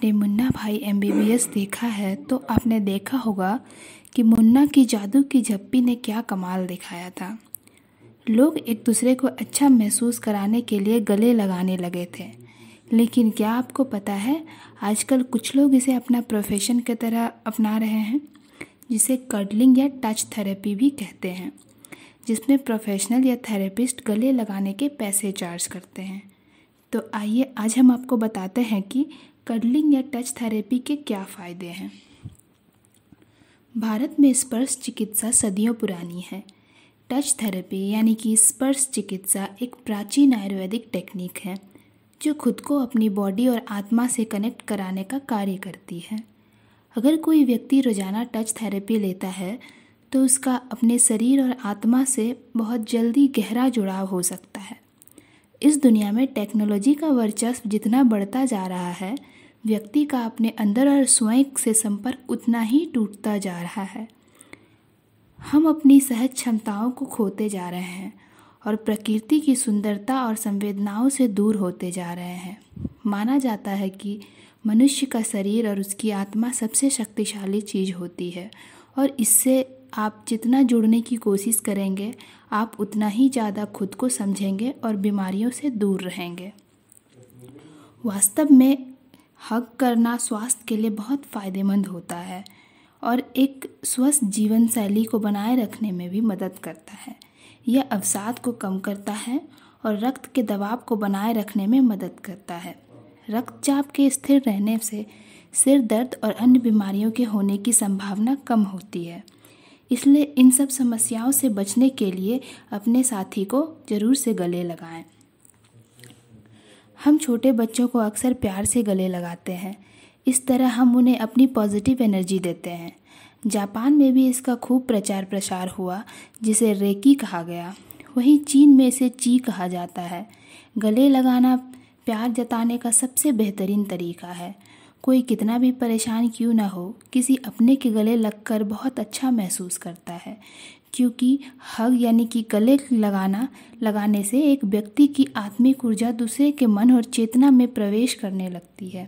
आपने मुन्ना भाई एस देखा है तो आपने देखा होगा कि मुन्ना की जादू की झप्पी ने क्या कमाल दिखाया था लोग एक दूसरे को अच्छा महसूस कराने के लिए गले लगाने लगे थे लेकिन क्या आपको पता है आजकल कुछ लोग इसे अपना प्रोफेशन की तरह अपना रहे हैं जिसे कडलिंग या टच थेरेपी भी कहते हैं जिसमें प्रोफेशनल या थेरेपिस्ट गले लगाने के पैसे चार्ज करते हैं तो आइए आज हम आपको बताते हैं कि कडलिंग या टच थेरेपी के क्या फ़ायदे हैं भारत में स्पर्श चिकित्सा सदियों पुरानी है टच थेरेपी यानी कि स्पर्श चिकित्सा एक प्राचीन आयुर्वेदिक टेक्निक है जो खुद को अपनी बॉडी और आत्मा से कनेक्ट कराने का कार्य करती है अगर कोई व्यक्ति रोज़ाना टच थेरेपी लेता है तो उसका अपने शरीर और आत्मा से बहुत जल्दी गहरा जुड़ाव हो सकता है इस दुनिया में टेक्नोलॉजी का वर्चस्व जितना बढ़ता जा रहा है व्यक्ति का अपने अंदर और स्वयं से संपर्क उतना ही टूटता जा रहा है हम अपनी सहज क्षमताओं को खोते जा रहे हैं और प्रकृति की सुंदरता और संवेदनाओं से दूर होते जा रहे हैं माना जाता है कि मनुष्य का शरीर और उसकी आत्मा सबसे शक्तिशाली चीज़ होती है और इससे आप जितना जुड़ने की कोशिश करेंगे आप उतना ही ज़्यादा खुद को समझेंगे और बीमारियों से दूर रहेंगे वास्तव में हग करना स्वास्थ्य के लिए बहुत फ़ायदेमंद होता है और एक स्वस्थ जीवन शैली को बनाए रखने में भी मदद करता है यह अवसाद को कम करता है और रक्त के दबाव को बनाए रखने में मदद करता है रक्तचाप के स्थिर रहने से सिर दर्द और अन्य बीमारियों के होने की संभावना कम होती है इसलिए इन सब समस्याओं से बचने के लिए अपने साथी को ज़रूर से गले लगाएं हम छोटे बच्चों को अक्सर प्यार से गले लगाते हैं इस तरह हम उन्हें अपनी पॉजिटिव एनर्जी देते हैं जापान में भी इसका खूब प्रचार प्रसार हुआ जिसे रेकी कहा गया वहीं चीन में इसे ची कहा जाता है गले लगाना प्यार जताने का सबसे बेहतरीन तरीका है कोई कितना भी परेशान क्यों ना हो किसी अपने के गले लगकर बहुत अच्छा महसूस करता है क्योंकि हग यानी कि गले लगाना लगाने से एक व्यक्ति की आत्मिक ऊर्जा दूसरे के मन और चेतना में प्रवेश करने लगती है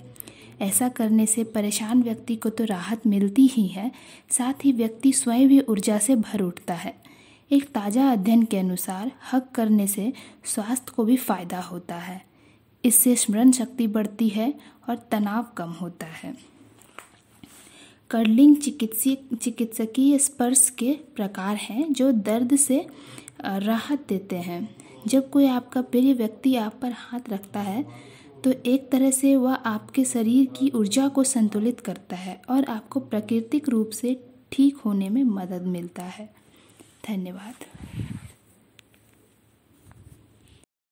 ऐसा करने से परेशान व्यक्ति को तो राहत मिलती ही है साथ ही व्यक्ति स्वयं भी ऊर्जा से भर उठता है एक ताज़ा अध्ययन के अनुसार हक करने से स्वास्थ्य को भी फ़ायदा होता है इससे स्मरण शक्ति बढ़ती है और तनाव कम होता है कर्लिंग चिकित्सीय चिकित्सकीय स्पर्श के प्रकार हैं जो दर्द से राहत देते हैं जब कोई आपका प्रिय व्यक्ति आप पर हाथ रखता है तो एक तरह से वह आपके शरीर की ऊर्जा को संतुलित करता है और आपको प्राकृतिक रूप से ठीक होने में मदद मिलता है धन्यवाद